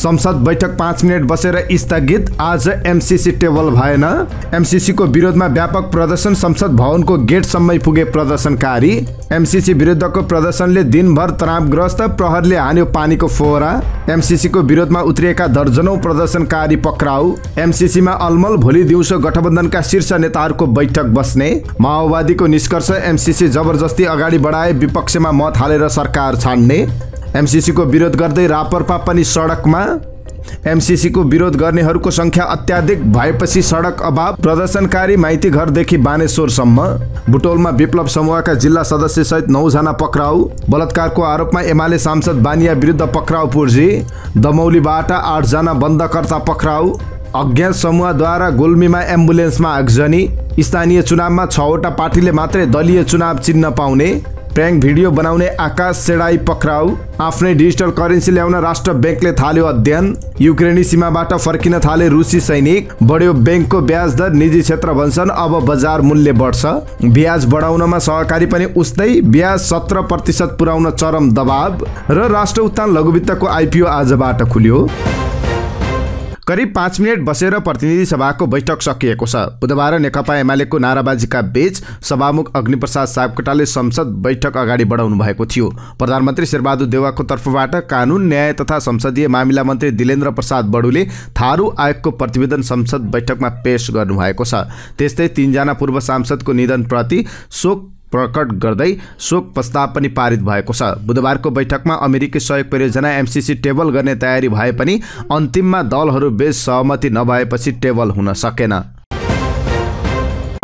संसद बैठक पाँच मिनट बसेर स्थगित आज एमसिसी टेबल भएन एमसिसीको विरोधमा व्यापक प्रदर्शन संसद भवनको गेटसम्मै पुगे प्रदर्शनकारी एमसिसी विरुद्धको प्रदर्शनले दिनभर तनावग्रस्त प्रहरले हान्यो पानीको फोहरा एमसिसीको विरोधमा उत्रिएका दर्जनौ प्रदर्शनकारी पक्राउ एमसिसीमा अलमल भोलि दिउँसो गठबन्धनका शीर्ष नेताहरूको बैठक बस्ने माओवादीको निष्कर्ष एमसिसी जबरजस्ती अगाडि बढाए विपक्षमा मत हालेर सरकार छाड्ने एमसिसीको विरोध गर्दै रापरपा पनि सडकमा एमसिसीको विरोध गर्नेहरूको सङ्ख्या अत्याधिक भएपछि सडक अभाव प्रदर्शनकारी माइती घरदेखि बानेश्वरसम्म बुटोलमा विप्लव समूहका जिल्ला सदस्य सदस्यसहित नौजना पक्राउ बलात्कारको आरोपमा एमाले सांसद बानिया विरुद्ध पक्राउ पुर्जी दमौलीबाट आठजना बन्दकर्ता पक्राउ अज्ञात समूहद्वारा गुल्मीमा एम्बुलेन्समा आगजनी स्थानीय चुनावमा छवटा पार्टीले मात्रै दलीय चुनाव चिन्न पाउने प्रयाङ भिडियो बनाउने आकाश सेडाई पक्राउ आफ्नै डिजिटल करेन्सी ल्याउन राष्ट्र ब्याङ्कले थाल्यो अध्ययन युक्रेनी सीमाबाट फर्किन थाले रुसी सैनिक बढ्यो ब्याङ्कको ब्याज दर निजी क्षेत्र भन्छन् अब बजार मूल्य बढ्छ ब्याज बढाउनमा सहकारी पनि उस्तै ब्याज सत्र प्रतिशत पुर्याउन चरम दबाव र राष्ट्र उत्थान लघुवित्तको आइपिओ आजबाट खुल्यो करिब पाँच मिनट बसेर प्रतिनिधि सभाको बैठक सकिएको छ बुधबार नेकपा एमालेको नाराबाजीका बीच सभामुख अग्निप्रसाद सापकोटाले संसद बैठक अगाडि बढाउनु भएको थियो प्रधानमन्त्री शेरबहादुर देवाको तर्फबाट कानुन न्याय तथा संसदीय मामिला मन्त्री दिलेन्द्र प्रसाद बडुले थारू आयोगको प्रतिवेदन संसद बैठकमा पेश गर्नुभएको छ त्यस्तै तिनजना पूर्व सांसदको निधनप्रति शोक प्रकट गर्दै शोक प्रस्ताव पनि पारित भएको छ बुधबारको बैठकमा अमेरिकी सहयोग परियोजना एमसिसी टेबल गर्ने तयारी भए पनि अन्तिममा दलहरू बेच सहमति नभएपछि टेबल हुन सकेन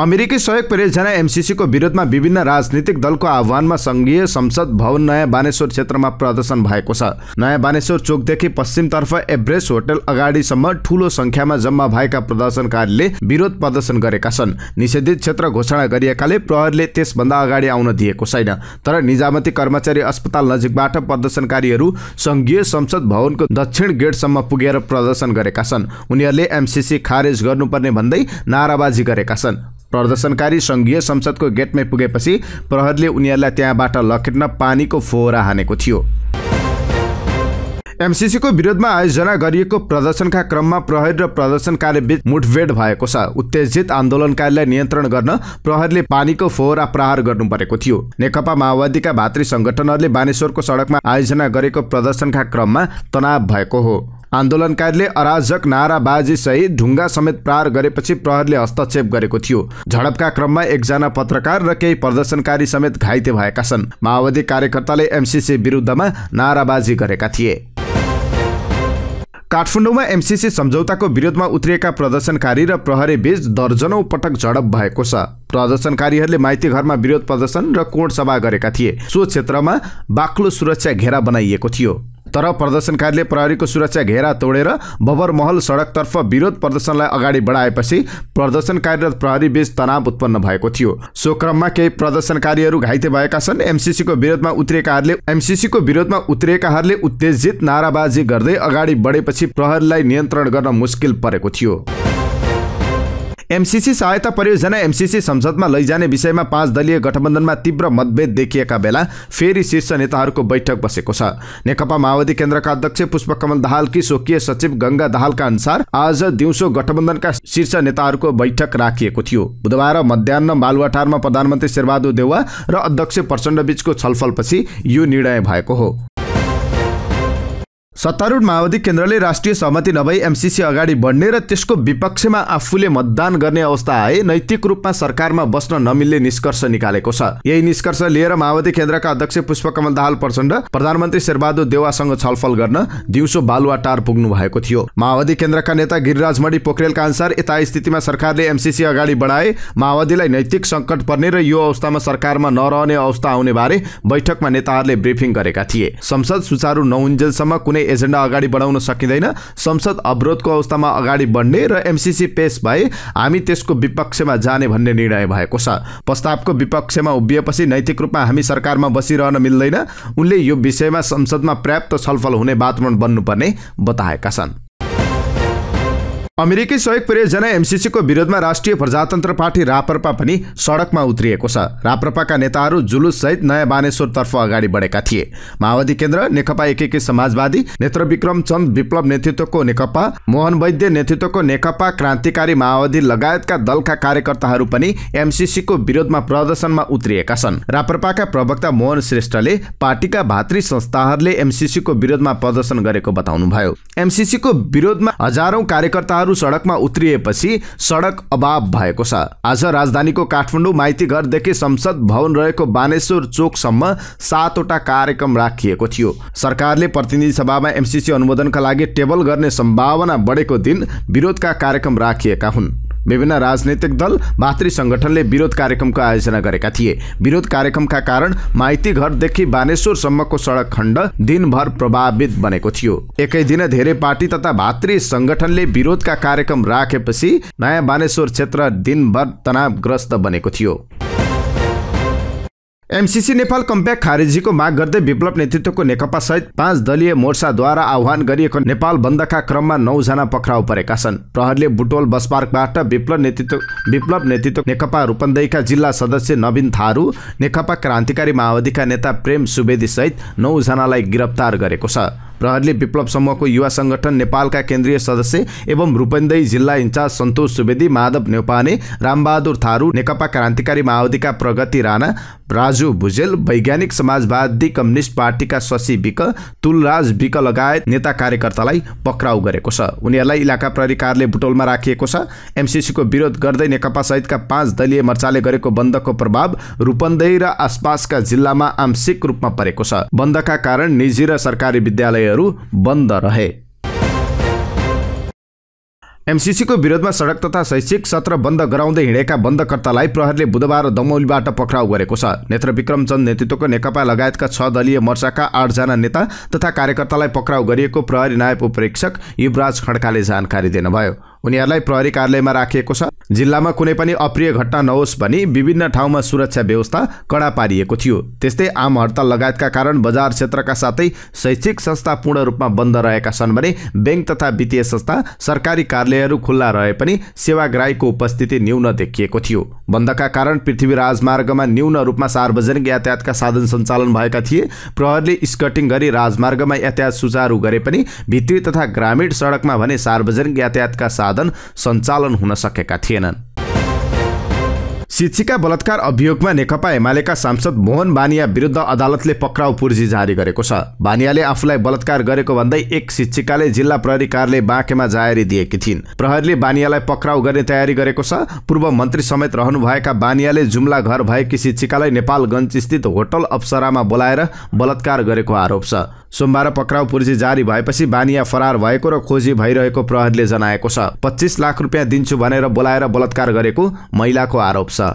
अमेरिकी सहयोग परियोजना एमसिसीको विरोधमा विभिन्न राजनीतिक दलको आह्वानमा संघीय संसद भवन नयाँ बानेश्वर क्षेत्रमा प्रदर्शन भएको छ नयाँ बानेश्वर चोकदेखि पश्चिमतर्फ एभरेस्ट होटल अगाडिसम्म ठूलो संख्यामा जम्मा भएका प्रदर्शनकारीले विरोध प्रदर्शन गरेका छन् निषेधित क्षेत्र घोषणा गरिएकाले प्रहरले त्यसभन्दा अगाडि आउन दिएको छैन तर निजामती कर्मचारी अस्पताल नजिकबाट प्रदर्शनकारीहरू संघीय संसद भवनको दक्षिण गेटसम्म पुगेर प्रदर्शन गरेका छन् उनीहरूले एमसिसी खारेज गर्नुपर्ने भन्दै नाराबाजी गरेका छन् प्रदर्शनकारी सङ्घीय संसदको गेटमै पुगेपछि प्रहरले उनीहरूलाई त्यहाँबाट लखेट्न पानीको फोहोरा हानेको थियो एमसिसीको विरोधमा आयोजना गरिएको प्रदर्शनका क्रममा प्रहरी र प्रदर्शनकारीबीच मुठभेड भएको छ उत्तेजित आन्दोलनकारीलाई नियन्त्रण गर्न प्रहरीले पानीको फोहरा प्रहार गर्नु परेको थियो नेकपा माओवादीका भातृ सङ्गठनहरूले बानेश्वरको सडकमा आयोजना गरेको प्रदर्शनका क्रममा तनाव भएको हो आन्दोलनकारीले अराजक नाराबाजी सहित ढुङ्गा समेत प्रहार गरेपछि प्रहरले हस्तक्षेप गरेको थियो झडपका क्रममा एकजना पत्रकार र केही प्रदर्शनकारी समेत घाइते भएका छन् माओवादी कार्यकर्ताले एमसिसी विरुद्धमा नाराबाजी गरेका थिए काठमाडौँमा एमसिसी सम्झौताको विरोधमा उत्रिएका प्रदर्शनकारी र प्रहरी बीच दर्जनौ पटक झडप भएको छ प्रदर्शनकारीहरूले माइती घरमा विरोध प्रदर्शन र कोण सभा गरेका थिए सो क्षेत्रमा बाक्लो सुरक्षा घेरा बनाइएको थियो तर प्रदर्शनकारीले प्रहरीको सुरक्षा घेरा तोडेर बबर महल सडकतर्फ विरोध प्रदर्शनलाई अगाडि बढाएपछि प्रदर्शनकारी र बीच तनाव उत्पन्न भएको थियो सो क्रममा केही प्रदर्शनकारीहरू घाइते भएका छन् एमसिसीको विरोधमा उत्रिएकाहरूले एमसिसीको विरोधमा उत्रिएकाहरूले उत्तेजित नाराबाजी गर्दै अगाडि बढेपछि प्रहरीलाई नियन्त्रण गर्न मुस्किल परेको थियो एमसिसी सहायता परियोजना एमसिसी संसदमा लैजाने विषयमा पाँच दलीय गठबन्धनमा तीव्र मतभेद देखिएका बेला फेरि शीर्ष नेताहरूको बैठक बसेको छ नेकपा माओवादी केन्द्रका अध्यक्ष पुष्पकमल दाहालकी स्वकीय सचिव गङ्गा दाहालका अनुसार आज दिउँसो गठबन्धनका शीर्ष नेताहरूको बैठक राखिएको थियो बुधबार मध्याह बालुवाटारमा प्रधानमन्त्री शेरबहादुर देउवा र अध्यक्ष प्रचण्डबीचको छलफलपछि यो निर्णय भएको हो सत्तारूढ माओवादी केन्द्रले राष्ट्रिय सहमति नभई एमसिसी अगाडि बढ्ने र त्यसको विपक्षमा आफूले मतदान गर्ने अवस्था आए नैतिक रूपमा सरकारमा बस्न नमिल्ने निष्कर्ष निकालेको छ यही निष्कर्ष लिएर माओवादी केन्द्रका अध्यक्ष पुष्पकमल दाहाल प्रचण्ड प्रधानमन्त्री शेरबहादुर देवासँग छलफल गर्न दिउँसो बालुवाटार पुग्नु भएको थियो माओवादी केन्द्रका नेता गिरिराज मणि पोखरेलका अनुसार यता स्थितिमा सरकारले एमसिसी अगाडि बढाए माओवादीलाई नैतिक सङ्कट पर्ने र यो अवस्थामा सरकारमा नरहने अवस्था आउने बारे बैठकमा नेताहरूले ब्रिफिङ गरेका थिए संसद सुचारू नहुन्जेलसम्म कुनै एजेन्डा अगाडि बढाउन सकिँदैन संसद अवरोधको अवस्थामा अगाडि बढ्ने र एमसिसी पेश भए हामी त्यसको विपक्षमा जाने भन्ने निर्णय भएको छ प्रस्तावको विपक्षमा उभिएपछि नैतिक रूपमा हामी सरकारमा बसिरहन मिल्दैन उनले यो विषयमा संसदमा पर्याप्त छलफल हुने वातावरण बन्नुपर्ने बताएका छन् अमेरिकी सहयोग परियोजना एमसिसीको विरोधमा राष्ट्रिय प्रजातन्त्र पार्टी राप्रपा पनि सडकमा उत्रिएको छ राप्रपाका नेताहरू जुलुस सहित नयाँ बानेश्वरतर्फ अगाडि बढेका थिए माओवादी केन्द्र नेकपा एकीकृत समाजवादी नेत्रविक्रम चन्द विप्लव नेतृत्वको नेकपा मोहन वैद्य नेतृत्वको नेकपा क्रान्तिकारी माओवादी लगायतका दलका कार्यकर्ताहरू पनि एमसिसीको विरोधमा प्रदर्शनमा उत्रिएका छन् राप्रपाका प्रवक्ता मोहन श्रेष्ठले पार्टीका भातृ संस्थाहरूले एमसिसीको विरोधमा प्रदर्शन गरेको बताउनुभयो एमसिसीको विरोधमा हजारौं कार्यकर्ता महिलाहरू सडकमा उत्रिएपछि सडक अभाव भएको छ आज राजधानीको काठमाडौँ माइतीघरदेखि संसद भवन रहेको बानेश्वर चोकसम्म सातवटा कार्यक्रम राखिएको थियो सरकारले प्रतिनिधि सभामा एमसिसी अनुमोदनका लागि टेबल गर्ने सम्भावना बढेको दिन विरोधका कार्यक्रम राखिएका हुन् विभिन्न राजनैतिक दल भातृ संगठनले विरोध कार्यक्रमको आयोजना गरेका थिए विरोध कार्यक्रमका कारण माइती घरदेखि बानेश्वरसम्मको सडक खण्ड दिनभर प्रभावित बनेको थियो एकै दिन धेरै पार्टी तथा भातृ संगठनले विरोधका कार्यक्रम राखेपछि नयाँ बानेश्वर क्षेत्र दिनभर तनावग्रस्त बनेको थियो एमसिसी नेपाल कम्प्याक्ट खारेजीको माग गर्दै विप्लव नेतृत्वको नेकपा सहित पाँच दलीय मोर्चाद्वारा आह्वान गरिएको नेपाल बन्दका क्रममा नौजना पक्राउ परेका छन् प्रहरले बुटोल बस पार्कबाट विप्लव नेतृत्व विप्लव नेतृत्व नेकपा रूपन्देहीका जिल्ला सदस्य नवीन थारू नेकपा क्रान्तिकारी माओवादीका नेता प्रेम सुवेदी सहित नौजनालाई गिरफ्तार गरेको छ प्रहरीले विप्लव समूहको युवा संगठन नेपालका केन्द्रीय सदस्य एवं रूपन्देही जिल्ला इन्चार्ज सन्तोष सुवेदी माधव नेपाने रामबहादुर थारू नेकपा क्रान्तिकारी माओवादीका प्रगति राणा राजु भुजेल वैज्ञानिक समाजवादी कम्युनिस्ट पार्टीका शशि विक तुलराज विक लगायत नेता कार्यकर्तालाई पक्राउ गरेको छ उनीहरूलाई इलाका प्रहरीकारले बुटोलमा राखिएको छ एमसिसीको विरोध गर्दै नेकपा सहितका पाँच दलीय मोर्चाले गरेको बन्दको प्रभाव रूपन्दै र आसपासका जिल्लामा आंशिक रूपमा परेको छ बन्दका कारण निजी र सरकारी विद्यालय कार्यालयहरू बन्द रहे एमसिसीको विरोधमा सडक तथा शैक्षिक सत्र बन्द गराउँदै हिँडेका बन्दकर्तालाई प्रहरीले बुधबार दमौलीबाट पक्राउ गरेको छ नेत्र विक्रमचन्द नेतृत्वको नेकपा लगायतका छ दलीय मोर्चाका आठजना नेता तथा कार्यकर्तालाई पक्राउ गरिएको प्रहरी नायब उपरीक्षक युवराज खड्काले जानकारी दिनुभयो उनीहरूलाई प्रहरी कार्यालयमा राखिएको छ जिल्लामा कुनै पनि अप्रिय घटना नहोस् भनी विभिन्न ठाउँमा सुरक्षा व्यवस्था कडा पारिएको थियो त्यस्तै आम हडताल लगायतका कारण बजार क्षेत्रका साथै शैक्षिक संस्था पूर्ण रूपमा बन्द रहेका छन् भने ब्याङ्क तथा वित्तीय संस्था सरकारी कार्यालयहरू खुल्ला रहे पनि सेवाग्राहीको उपस्थिति न्यून देखिएको थियो बन्दका कारण पृथ्वी राजमार्गमा न्यून रूपमा सार्वजनिक यातायातका साधन सञ्चालन भएका थिए प्रहरले स्कटिङ गरी राजमार्गमा यातायात सुचारू गरे पनि भित्री तथा ग्रामीण सडकमा भने सार्वजनिक यातायातका साधन उत्पादन सञ्चालन हुन सकेका थिएनन् शिक्षिका बलात्कार अभियोगमा नेकपा एमालेका सांसद मोहन बानिया विरुद्ध अदालतले पक्राउ पुर्जी जारी गरेको छ बानियाले आफूलाई बलात्कार गरेको भन्दै एक शिक्षिकाले जिल्ला प्रहरी कार्यालय बाँकेमा जायरी दिएकी थिइन् प्रहरीले बानियालाई पक्राउ गर्ने तयारी गरेको छ पूर्व मन्त्री समेत रहनुभएका बानियाले जुम्ला घर भएकी शिक्षिकालाई नेपालगञ्ज स्थित होटल अप्सरामा बोलाएर बलात्कार गरेको आरोप छ सोमबार पक्राउ पुर्जी जारी भएपछि बानिया फरार भएको र खोजी भइरहेको प्रहरीले जनाएको छ पच्चिस लाख रुपियाँ दिन्छु भनेर बोलाएर बलात्कार गरेको महिलाको आरोप छ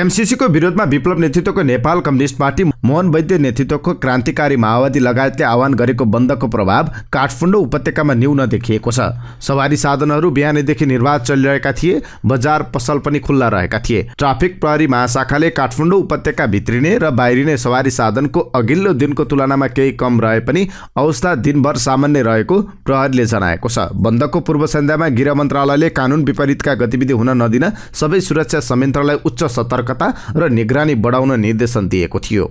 एमसिसीको विरोधमा विप्लव नेतृत्वको नेपाल कम्युनिष्ट पार्टी मोहन वैद्य नेतृत्वको क्रान्तिकारी माओवादी लगायतले आह्वान गरेको बन्दको प्रभाव काठमाडौँ उपत्यकामा न्यून देखिएको छ सवारी साधनहरू बिहानैदेखि निर्वाध चलिरहेका थिए बजार पसल पनि खुल्ला रहेका थिए ट्राफिक प्रहरी महाशाखाले काठमाडौँ उपत्यका भित्रिने र बाहिरिने सवारी साधनको अघिल्लो दिनको तुलनामा केही कम रहे पनि अवस्था दिनभर सामान्य रहेको प्रहरीले जनाएको छ बन्दको पूर्व सन्ध्यामा गृह मन्त्रालयले कानुन विपरीतका गतिविधि हुन नदिन सबै सुरक्षा संयन्त्रलाई उच्च सतर्कता र निगरानी बढाउन निर्देशन दिएको थियो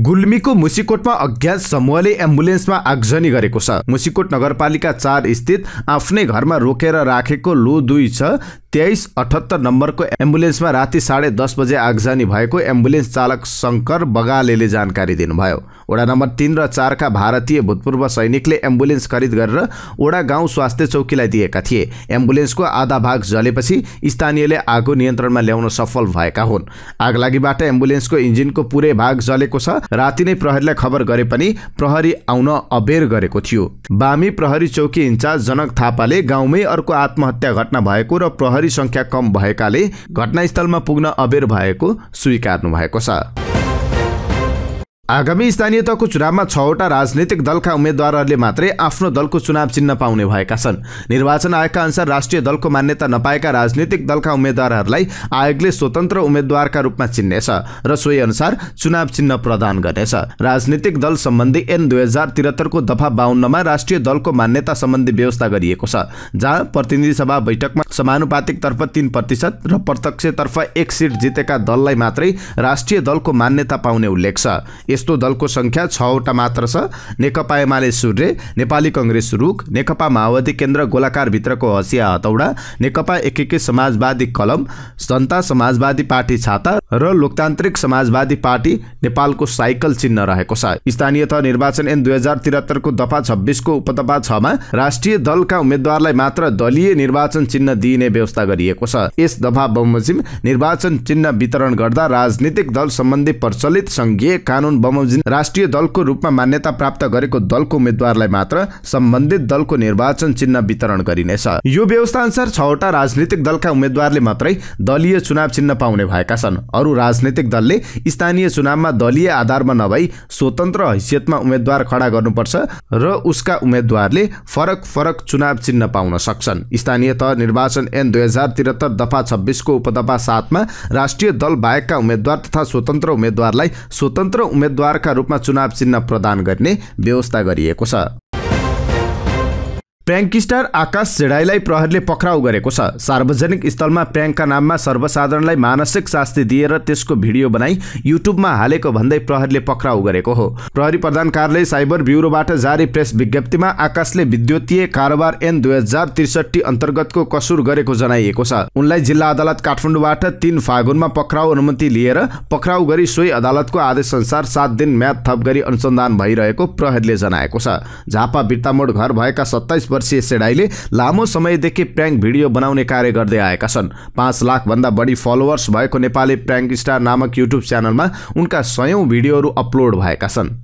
गुल्मीको मुसिकोटमा अज्ञात समूहले एम्बुलेन्समा आगजनी गरेको छ मुसिकोट नगरपालिका चार स्थित आफ्नै घरमा रोकेर राखेको लो दुई छ तेइस अठहत्तर नम्बरको एम्बुलेन्समा राति साढे दस बजे आगजानी भएको एम्बुलेन्स चालक शङ्कर बगालेले जानकारी दिनुभयो वडा नम्बर तिन र चारका भारतीय भूतपूर्व सैनिकले एम्बुलेन्स खरिद गरेर वडा गाउँ स्वास्थ्य चौकीलाई दिएका थिए एम्बुलेन्सको आधा भाग जलेपछि स्थानीयले आगो नियन्त्रणमा ल्याउन सफल भएका हुन् आगलागीबाट एम्बुलेन्सको इन्जिनको पुरै भाग जलेको छ राति नै प्रहरीलाई खबर गरे पनि प्रहरी आउन अबेर गरेको थियो बामी प्रहरी चौकी इन्चार्ज जनक थापाले गाउँमै अर्को आत्महत्या घटना भएको र प्रहरी सवारी सङ्ख्या कम भएकाले घटनास्थलमा पुग्न अबेर भएको स्वीकार्नु भएको छ आगामी स्थानीय तहको चुनावमा छवटा राजनैतिक दलका उम्मेद्वारहरूले मात्रै आफ्नो दलको चुनाव चिन्ह पाउने भएका छन् निर्वाचन आयोगका अनुसार राष्ट्रिय दलको मान्यता नपाएका राजनैतिक दलका उम्मेद्वारहरूलाई आयोगले स्वतन्त्र उम्मेद्वारका रूपमा चिन्नेछ र सोही अनुसार चुनाव चिन्ह प्रदान गर्नेछ राजनीतिक दल सम्बन्धी एन दुई हजार त्रिहत्तरको दफा बाहन्नमा राष्ट्रिय दलको मान्यता सम्बन्धी व्यवस्था गरिएको छ जहाँ प्रतिनिधि सभा बैठकमा समानुपातिकतर्फ तीन प्रतिशत र प्रत्यक्षतर्फ एक सिट जितेका दललाई मात्रै राष्ट्रिय दलको मान्यता पाउने उल्लेख छ यस्तो दलको सङ्ख्या छवटा मात्र छ नेकपा एमाले सूर्य नेपाली कङ्ग्रेस रुख नेकपा माओवादी केन्द्र गोलाकारभित्रको हसिया हतौडा नेकपा एकीकृत समाजवादी कलम जनता समाजवादी पार्टी छाता र लोकतान्त्रिक समाजवादी पार्टी नेपालको साइकल चिन्ह रहेको छ स्थानीय तह निर्वाचन एन दुई हजार त्रिहत्तरको दफा छब्बिसको उपदफा छमा राष्ट्रिय दलका उम्मेद्वारलाई मात्र दलीय निर्वाचन चिन्ह दिइने व्यवस्था गरिएको छ यस दफा बमोजिम निर्वाचन चिन्ह वितरण गर्दा राजनीतिक दल सम्बन्धी प्रचलित सङ्घीय कानुन बमोजिम राष्ट्रिय दलको रूपमा मान्यता प्राप्त गरेको दलको उम्मेद्वारलाई मात्र सम्बन्धित दलको निर्वाचन चिन्ह वितरण गरिनेछ यो व्यवस्था अनुसार छवटा राजनीतिक दलका उम्मेद्वारले मात्रै दलीय चुनाव चिन्ह पाउने भएका छन् अरू राजनीतिक दलले स्थानीय चुनावमा दलीय आधारमा नभई स्वतन्त्र हैसियतमा उम्मेद्वार खडा गर्नुपर्छ र उसका उम्मेद्वारले फरक फरक चुनाव चिन्ह पाउन सक्छन् स्थानीय तह निर्वाचन एन दुई हजार त्रिहत्तर दफा छब्बिसको उपदफा सातमा राष्ट्रिय दल बाहेकका उम्मेद्वार तथा स्वतन्त्र उम्मेद्वारलाई स्वतन्त्र उम्मेद्वार उम्मेद्वारका रूपमा चुनाव चिन्ह प्रदान गर्ने व्यवस्था गरिएको छ स्टार आकाश सेडाईलाई प्रहरीले पक्राउ गरेको छ सार्वजनिक स्थलमा प्याङ्कका नाममा सर्वसाधारणलाई मानसिक शास्ति दिएर त्यसको भिडियो बनाई युट्युबमा हालेको भन्दै प्रहरीले पक्राउ गरेको हो प्रहरी प्रधान कार्यालय साइबर ब्युरोबाट जारी प्रेस विज्ञप्तिमा आकाशले विद्युतीय कारोबार एन दुई हजार त्रिसठी अन्तर्गतको कसुर गरेको जनाइएको छ उनलाई जिल्ला अदालत काठमाडौँबाट तीन फागुनमा पक्राउ अनुमति लिएर पक्राउ गरी सोही अदालतको आदेश अनुसार सात दिन म्याद थप गरी अनुसन्धान भइरहेको प्रहरीले जनाएको छ झापा बिर्तामोड घर भएका सत्ताइस वर्षीय सेडाईले लामो समयदेखि प्र्याङ्क भिडियो बनाउने कार्य गर्दै आएका छन् पाँच लाखभन्दा बढी फलोवर्स भएको नेपाली प्र्याङ्क स्टार नामक युट्युब च्यानलमा उनका सयौँ भिडियोहरू अपलोड भएका छन्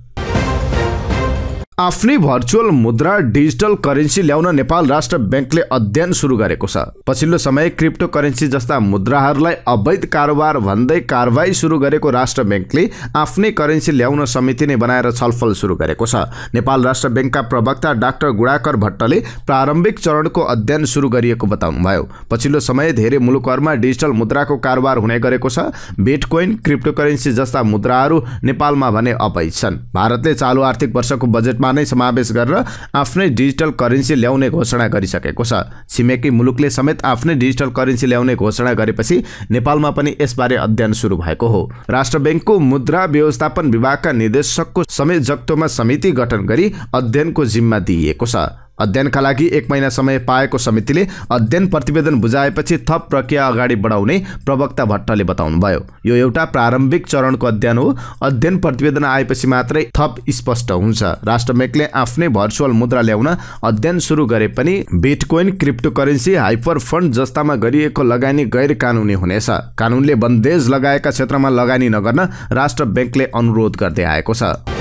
आफ्नै भर्चुअल मुद्रा डिजिटल करेन्सी ल्याउन नेपाल राष्ट्र ब्याङ्कले अध्ययन सुरु गरेको छ पछिल्लो समय क्रिप्टो करेन्सी जस्ता मुद्राहरूलाई अवैध कारोबार भन्दै कारवाही सुरु गरेको राष्ट्र ब्याङ्कले आफ्नै करेन्सी ल्याउन समिति नै बनाएर छलफल सुरु गरेको छ नेपाल राष्ट्र ब्याङ्कका प्रवक्ता डाक्टर गुडाकर भट्टले प्रारम्भिक चरणको अध्ययन सुरु गरिएको बताउनुभयो पछिल्लो समय धेरै मुलुकहरूमा डिजिटल मुद्राको कारोबार हुने गरेको छ बिटकोइन क्रिप्टो करेन्सी जस्ता मुद्राहरू नेपालमा भने अवैध छन् भारतले चालु आर्थिक वर्षको बजेटमा देशमा नै समावेश गरेर आफ्नै डिजिटल करेन्सी ल्याउने घोषणा गरिसकेको छ छिमेकी मुलुकले समेत आफ्नै डिजिटल करेन्सी ल्याउने घोषणा गरेपछि नेपालमा पनि यसबारे अध्ययन सुरु भएको हो राष्ट्र ब्याङ्कको मुद्रा व्यवस्थापन विभागका निर्देशकको समेत जक्तोमा समिति गठन गरी अध्ययनको जिम्मा दिइएको छ अध्ययनका लागि एक महिना समय पाएको समितिले अध्ययन प्रतिवेदन बुझाएपछि थप प्रक्रिया अगाडि बढाउने प्रवक्ता भट्टले बताउनुभयो यो एउटा प्रारम्भिक चरणको अध्ययन हो अध्ययन प्रतिवेदन आएपछि मात्रै थप स्पष्ट हुन्छ राष्ट्र राष्ट्रमेकले आफ्नै भर्चुअल मुद्रा ल्याउन अध्ययन सुरु गरे पनि bitcoin crypto currency hyper fund जस्तामा गरिएको लगानी गैर कानुनी हुनेछ कानुनले बन्देज लगाएका क्षेत्रमा लगानी नगर्न राष्ट्र ब्याङ्कले अनुरोध गर्दै आएको छ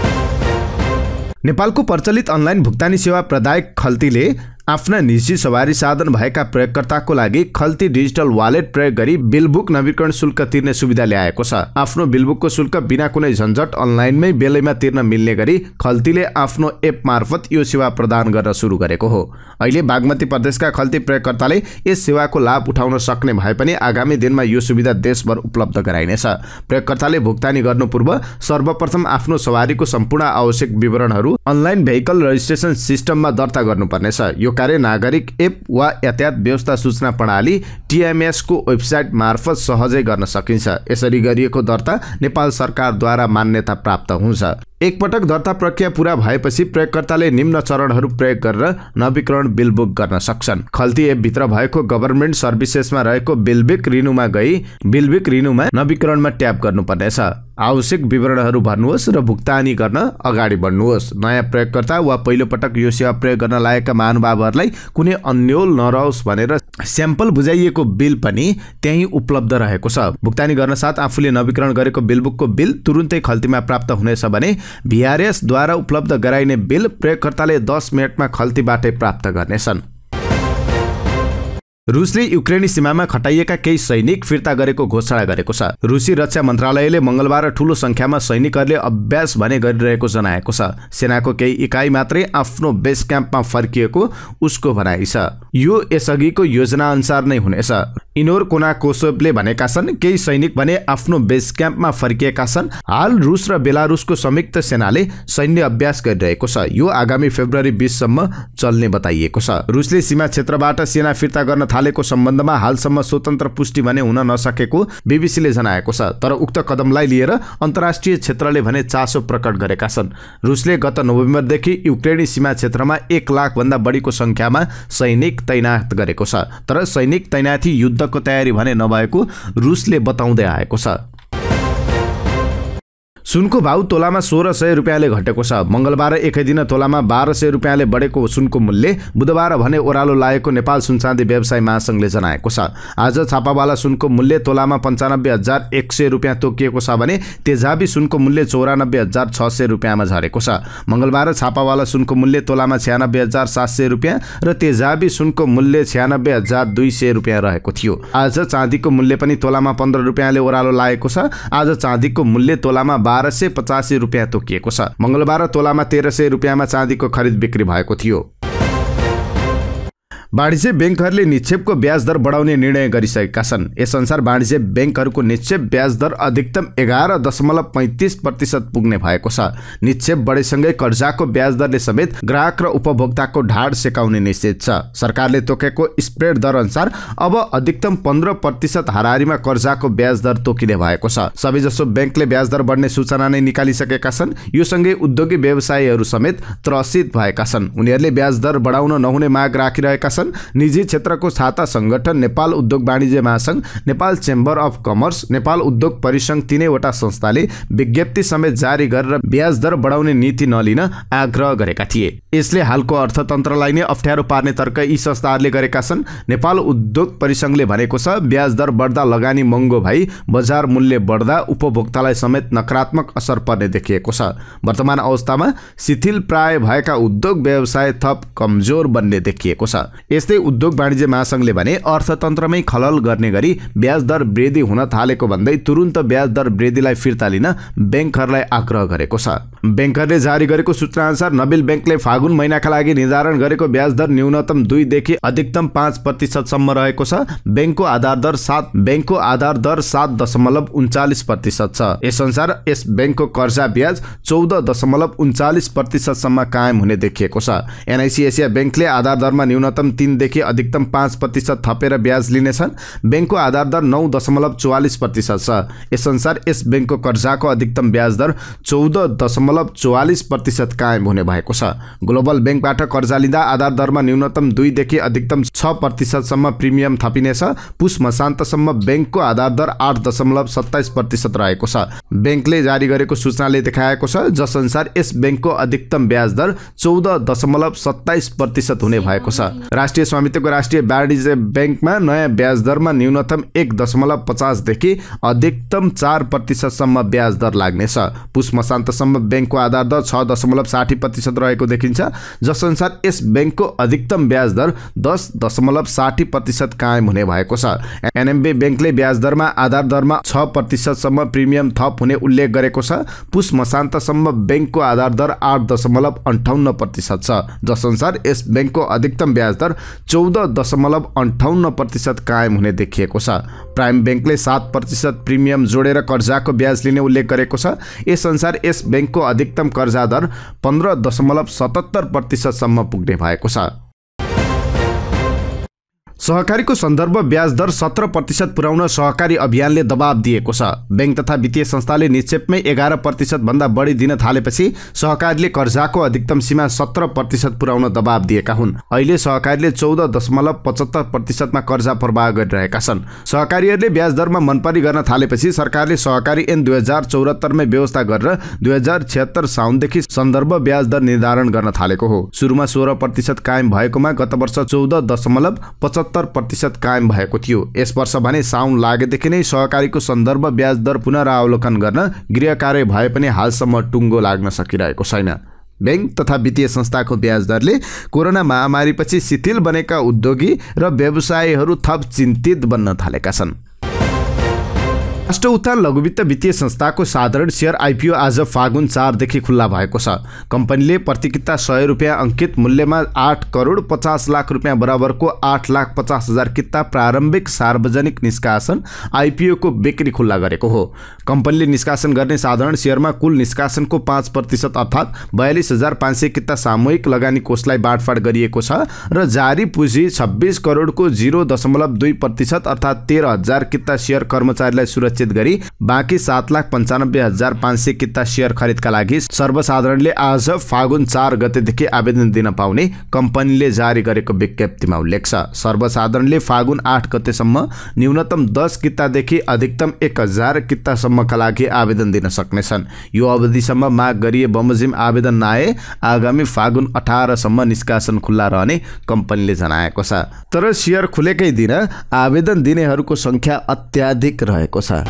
नेपालको प्रचलित अनलाइन भुक्तानी सेवा प्रदायक खल्तीले आफ्ना निजी सवारी साधन भएका प्रयोगकर्ताको लागि खल्ती डिजिटल वालेट प्रयोग गरी बिलबुक नवीकरण शुल्क तिर्ने सुविधा ल्याएको छ आफ्नो बिलबुकको शुल्क बिना कुनै झन्झट अनलाइनमै बेलैमा तिर्न मिल्ने गरी खल्तीले आफ्नो एप मार्फत यो सेवा प्रदान गर्न सुरु गरेको हो अहिले बागमती प्रदेशका खल्ती प्रयोगकर्ताले यस सेवाको लाभ उठाउन सक्ने भए पनि आगामी दिनमा यो सुविधा देशभर उपलब्ध गराइनेछ प्रयोगकर्ताले भुक्तानी गर्नु पूर्व सर्वप्रथम आफ्नो सवारीको सम्पूर्ण आवश्यक विवरणहरू अनलाइन भेहिकल रजिस्ट्रेसन सिस्टममा दर्ता गर्नुपर्नेछ यो सरकारले नागरिक एप वा यातायात व्यवस्था सूचना प्रणाली टिएमएसको वेबसाइट मार्फत सहजै गर्न सकिन्छ यसरी गरिएको दर्ता नेपाल सरकारद्वारा मान्यता प्राप्त हुन्छ एकपटक दर्ता प्रक्रिया पूरा भएपछि प्रयोगकर्ताले निम्न चरणहरू प्रयोग गरेर नवीकरण बिल बुक गर्न सक्छन् खल्ती एपभित्र भएको गभर्मेन्ट सर्भिसेसमा रहेको बिलबिक रिनुमा गई बिलबिक रिनुमा नवीकरणमा ट्याप गर्नुपर्नेछ आवश्यक विवरणहरू भर्नुहोस् र भुक्तानी गर्न अगाडि बढ्नुहोस् नयाँ प्रयोगकर्ता वा पहिलोपटक यो सेवा प्रयोग गर्न लागेका महानुभावहरूलाई कुनै अन्यल नरहोस् भनेर स्याम्पल बुझाइएको बिल पनि त्यहीँ उपलब्ध रहेको छ भुक्तानी गर्न साथ आफूले नवीकरण गरेको बिलबुकको बिल तुरुन्तै खल्तीमा प्राप्त हुनेछ भने बिआरएसद्वारा उपलब्ध गराइने बिल प्रयोगकर्ताले दस मिनटमा खल्तीबाटै प्राप्त गर्नेछन् रुसले युक्रेनी सीमामा खटाइएका केही सैनिक फिर्ता गरेको घोषणा गरेको छ रुसी रक्षा मन्त्रालयले मंगलबार ठूलो संख्यामा सैनिकहरूले अभ्यास भने गरिरहेको जनाएको छ सेनाको केही इकाइ मात्रै आफ्नो बेस क्याम्पमा फर्किएको उसको भनाइ छ यो यसअघिको योजना अनुसार नै हुनेछ इनोर कोनाकोसोभले भनेका छन् केही सैनिक भने आफ्नो बेस क्याम्पमा फर्किएका छन् हाल रुस र बेलारुसको संयुक्त सेनाले सैन्य अभ्यास गरिरहेको छ यो आगामी फेब्रुअरी बिससम्म चल्ने बताइएको छ रुसले सीमा क्षेत्रबाट सेना फिर्ता गर्न थालेको सम्बन्धमा हालसम्म स्वतन्त्र पुष्टि भने हुन नसकेको बिबिसीले जनाएको छ तर उक्त कदमलाई लिएर अन्तर्राष्ट्रिय क्षेत्रले भने चासो प्रकट गरेका छन् रुसले गत नोभेम्बरदेखि युक्रेनी सीमा क्षेत्रमा एक लाखभन्दा बढीको सङ्ख्यामा सैनिक तैनात गरेको छ तर सैनिक तैनाथी युद्धको तयारी भने नभएको रुसले बताउँदै आएको छ सुनको भाउ तोलामा सोह्र सय रुपियाँले घटेको छ मङ्गलबार एकै दिन तोलामा बाह्र सय रुपियाँले बढेको सुनको मूल्य बुधबार भने ओह्रालो लागेको नेपाल सुनचाँदी व्यवसाय महासङ्घले जनाएको छ आज छापावाला सुनको मूल्य तोलामा पन्चानब्बे हजार एक सय रुपियाँ तोकिएको छ भने तेजाबी सुनको मूल्य चौरानब्बे हजार छ सय रुपियाँमा झरेको छ मङ्गलबार छापावाला सुनको मूल्य तोलामा छ्यानब्बे हजार सात सय रुपियाँ र तेजाबी सुनको मूल्य छ्यानब्बे हजार दुई सय रुपियाँ रहेको थियो आज चाँदीको मूल्य पनि तोलामा पन्ध्र रुपियाँले ओह्रालो लागेको छ आज चाँदीको मूल्य तोलामा बाह्र बाह्र सय पचासी रुपियाँ तोकिएको छ मङ्गलबार तोलामा तेह्र सय रुपियाँमा चाँदीको खरिद बिक्री भएको थियो वाणिज्य ब्याङ्कहरूले निक्षेपको ब्याज दर बढाउने निर्णय गरिसकेका छन् यसअनुसार वाणिज्य ब्याङ्कहरूको निक्षेप ब्याज दर अधिकतम एघार दशमलव पैँतिस प्रतिशत पुग्ने भएको छ निक्षेप बढेसँगै कर्जाको ब्याज दरले समेत ग्राहक र उपभोक्ताको ढाड सेकाउने निश्चित छ सरकारले तोकेको स्प्रेड दर अनुसार अब अधिकतम पन्ध्र प्रतिशत हाराहारीमा कर्जाको ब्याज दर तोकिने भएको छ सबैजसो ब्याङ्कले ब्याज दर बढ्ने सूचना नै निकालिसकेका छन् यो सँगै उद्योगी व्यवसायीहरू समेत त्रसित भएका छन् उनीहरूले ब्याज दर बढाउन नहुने माग राखिरहेका प्रशासन निजी क्षेत्रको साता सङ्गठन नेपाल उद्योग वाणिज्य महासङ्घ Nepal chamber of commerce Nepal उद्योग परिसङ्घ तिनैवटा संस्थाले विज्ञप्ति समेत जारी गरेर ब्याज दर बढाउने नीति नलिन आग्रह गरेका थिए यसले हालको अर्थतन्त्रलाई नै अप्ठ्यारो पार्ने तर्क यी संस्थाहरूले गरेका छन् नेपाल उद्योग परिसङ्घले भनेको छ ब्याज दर बढ्दा लगानी महँगो भई बजार मूल्य बढ्दा उपभोक्तालाई समेत नकारात्मक असर पर्ने देखिएको छ वर्तमान अवस्थामा शिथिल प्राय भएका उद्योग व्यवसाय थप कमजोर बन्ने देखिएको छ यस्तै उद्योग वाणिज्य महासङ्घले भने अर्थतन्त्रमै खलल गर्ने गरी ब्याज दर वृद्धि हुन थालेको भन्दै तुरुन्त ब्याज दर वृद्धिलाई फिर्ता लिन ब्याङ्कहरूलाई आग्रह गरेको छ ब्याङ्कहरूले जारी गरेको अनुसार नबिल ब्याङ्कले फागुन महिनाका लागि निर्धारण गरेको ब्याज दर न्यूनतम दुईदेखि अधिकतम पाँच प्रतिशतसम्म रहेको छ ब्याङ्कको आधार दर सात ब्याङ्कको आधार दर सात दशमलव उन्चालिस प्रतिशत छ यसअनुसार यस ब्याङ्कको कर्जा ब्याज चौध दशमलव उन्चालिस प्रतिशतसम्म कायम हुने देखिएको छ एनआइसिएसिया ब्याङ्कले आधार दरमा न्यूनतम तिनदेखि अधिकतम पाँच प्रतिशत थपेर ब्याज लिनेछन् ब्याङ्कको आधार दर नौ दशमलव चौवालिस प्रतिशत छ यसअनुसार यस ब्याङ्कको कर्जाको अधिकतम ब्याज दर चौध दशमलव चौवालिस प्रतिशत कायम हुने भएको छ ग्लोबल ब्याङ्कबाट कर्जा लिँदा आधार दरमा न्यूनतम दुईदेखि अधिकतम छ प्रतिशतसम्म प्रिमियम थपिनेछ पुष मसान्तसम्म ब्याङ्कको आधार दर आठ दशमलव सत्ताइस प्रतिशत रहेको छ ब्याङ्कले जारी गरेको सूचनाले देखाएको छ जसअनुसार यस ब्याङ्कको अधिकतम ब्याज दर चौध दशमलव सत्ताइस प्रतिशत हुने भएको छ राष्ट्रिय स्वामित्वको राष्ट्रिय वाणिज्य ब्याङ्कमा नयाँ ब्याज दरमा न्यूनतम एक दशमलव पचासदेखि अधिकतम चार प्रतिशतसम्म ब्याज दर लाग्नेछ पुष मशान्तसम्म ब्याङ्कको आधार दर छ दशमलव साठी प्रतिशत रहेको देखिन्छ जसअनुसार यस ब्याङ्कको अधिकतम ब्याज दर दस दशमलव साठी प्रतिशत कायम हुने भएको छ एनएमबी ब्याङ्कले ब्याज दरमा आधार दरमा छ प्रतिशतसम्म प्रिमियम थप हुने उल्लेख गरेको छ पुष मशान्तसम्म ब्याङ्कको आधार दर आठ दशमलव अन्ठाउन्न प्रतिशत छ जसअनुसार यस ब्याङ्कको अधिकतम ब्याज दर चौध दशमलव अन्ठाउन्न प्रतिशत कायम हुने देखिएको छ प्राइम ब्याङ्कले सात प्रतिशत प्रिमियम जोडेर कर्जाको ब्याज लिने उल्लेख गरेको छ यसअनुसार यस ब्याङ्कको अधिकतम कर्जा दर पन्ध्र दशमलव सतहत्तर प्रतिशतसम्म पुग्ने भएको छ सहकारीको सन्दर्भ ब्याज दर सत्र प्रतिशत पुर्याउन सहकारी अभियानले दबाब दिएको छ ब्याङ्क तथा वित्तीय संस्थाले निक्षेपमै एघार प्रतिशतभन्दा बढी दिन थालेपछि सहकारीले कर्जाको अधिकतम सीमा सत्र प्रतिशत पुर्याउन दबाब दिएका हुन् अहिले सहकारीले चौध दशमलव पचहत्तर प्रतिशतमा कर्जा प्रवाह गरिरहेका छन् सहकारीहरूले ब्याज दरमा मनपरी गर्न थालेपछि सरकारले सहकारी एन दुई हजार चौरात्तरमै व्यवस्था गरेर दुई हजार छिहत्तर साउनदेखि सन्दर्भ ब्याज दर निर्धारण गर्न थालेको हो सुरुमा सोह्र प्रतिशत कायम भएकोमा गत वर्ष चौध दशमलव पचहत्तर सत्तर प्रतिशत कायम भएको थियो यस वर्ष भने साउन लागेदेखि नै सहकारीको सन्दर्भ ब्याज दर पुनरावलोकन गर्न गृह कार्य भए पनि हालसम्म टुङ्गो लाग्न सकिरहेको छैन ब्याङ्क तथा वित्तीय संस्थाको ब्याज दरले कोरोना महामारीपछि शिथिल बनेका उद्योगी र व्यवसायीहरू थप चिन्तित बन्न थालेका छन् राष्ट्र उत्थान लघुवित्त वित्तीय संस्थाको साधारण सेयर आइपिओ आज फागुन चारदेखि खुल्ला भएको छ कम्पनीले प्रतिकिता सय रुपियाँ अङ्कित मूल्यमा आठ करोड पचास लाख रुपियाँ बराबरको आठ लाख पचास हजार किता प्रारम्भिक सार्वजनिक निष्कासन आइपिओको बिक्री खुल्ला गरेको हो कम्पनीले निष्कासन गर्ने साधारण सेयरमा कुल निष्कासनको पाँच प्रतिशत अर्थात् बयालिस हजार पाँच सय किता सामूहिक लगानी कोषलाई बाँडफाँड गरिएको छ र जारी पुँजी छब्बिस करोडको जिरो दशमलव दुई प्रतिशत अर्थात् तेह्र हजार किता सेयर कर्मचारीलाई सुरक्षित सुरक्षित गरी बाँकी सात लाख पन्चानब्बे हजार पाँच सय किता सेयर खरिदका लागि सर्वसाधारणले आज फागुन चार गतेदेखि आवेदन दिन पाउने कम्पनीले जारी गरेको विज्ञप्तिमा उल्लेख छ सर्वसाधारणले फागुन आठ गतेसम्म न्यूनतम दस कितादेखि अधिकतम एक हजार कितासम्मका लागि आवेदन दिन सक्नेछन् यो अवधिसम्म माग गरिए बमोजिम आवेदन नआए आगामी फागुन अठारसम्म निष्कासन खुल्ला रहने कम्पनीले जनाएको छ तर सेयर खुलेकै दिन आवेदन दिनेहरूको सङ्ख्या अत्याधिक रहेको छ